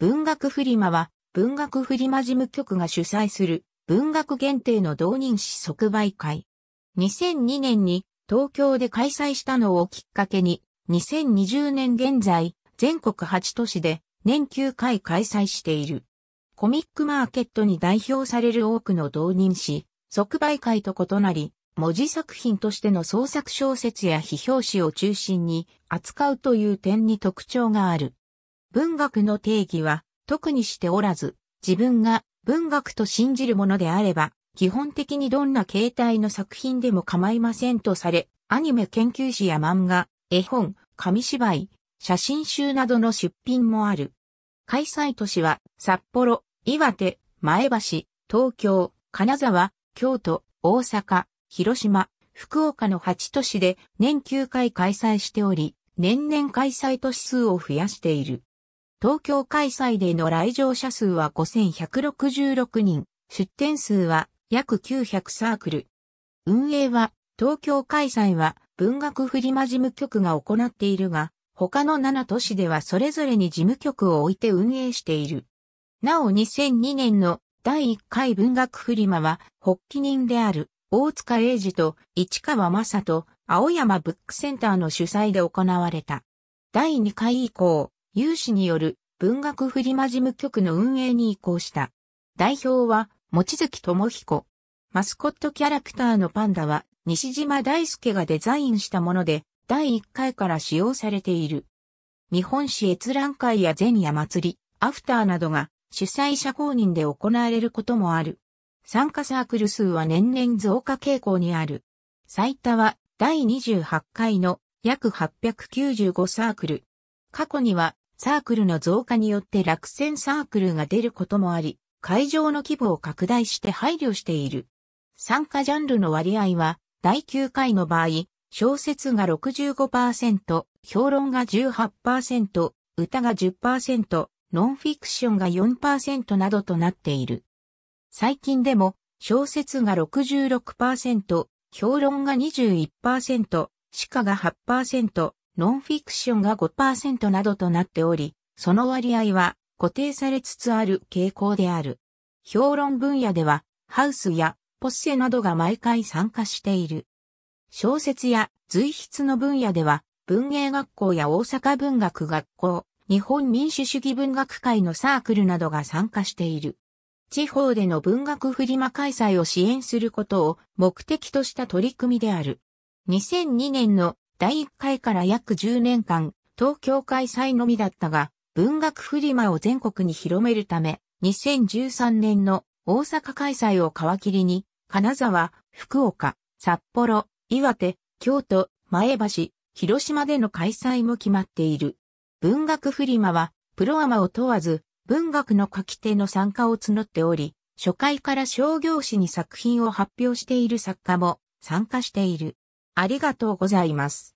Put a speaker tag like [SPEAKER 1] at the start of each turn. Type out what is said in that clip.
[SPEAKER 1] 文学フリマは、文学フリマ事務局が主催する文学限定の同人誌即売会。2002年に東京で開催したのをきっかけに、2020年現在、全国8都市で年9回開催している。コミックマーケットに代表される多くの同人誌、即売会と異なり、文字作品としての創作小説や批評誌を中心に扱うという点に特徴がある。文学の定義は特にしておらず、自分が文学と信じるものであれば、基本的にどんな形態の作品でも構いませんとされ、アニメ研究誌や漫画、絵本、紙芝居、写真集などの出品もある。開催都市は札幌、岩手、前橋、東京、金沢、京都、大阪、広島、福岡の8都市で年9回開催しており、年々開催都市数を増やしている。東京開催での来場者数は5166人、出展数は約900サークル。運営は、東京開催は文学フリマ事務局が行っているが、他の7都市ではそれぞれに事務局を置いて運営している。なお2002年の第1回文学フリマは、発起人である大塚英二と市川正人、青山ブックセンターの主催で行われた。第2回以降、有志による文学フリマじむ局の運営に移行した。代表は、望月智彦。マスコットキャラクターのパンダは、西島大輔がデザインしたもので、第1回から使用されている。日本史閲覧会や前夜祭り、アフターなどが主催者公認で行われることもある。参加サークル数は年々増加傾向にある。最多は第28回の約895サークル。過去にはサークルの増加によって落選サークルが出ることもあり、会場の規模を拡大して配慮している。参加ジャンルの割合は、第9回の場合、小説が65%、評論が18%、歌が10%、ノンフィクションが4%などとなっている。最近でも、小説が66%、評論が21%、歯科が8%、ノンフィクションが5%などとなっており、その割合は固定されつつある傾向である。評論分野では、ハウスやポッセなどが毎回参加している。小説や随筆の分野では、文芸学校や大阪文学学校、日本民主主義文学会のサークルなどが参加している。地方での文学フリマ開催を支援することを目的とした取り組みである。2002年の第1回から約10年間、東京開催のみだったが、文学フリマを全国に広めるため、2013年の大阪開催を皮切りに、金沢、福岡、札幌、岩手、京都、前橋、広島での開催も決まっている。文学フリマは、プロアマを問わず、文学の書き手の参加を募っており、初回から商業誌に作品を発表している作家も参加している。ありがとうございます。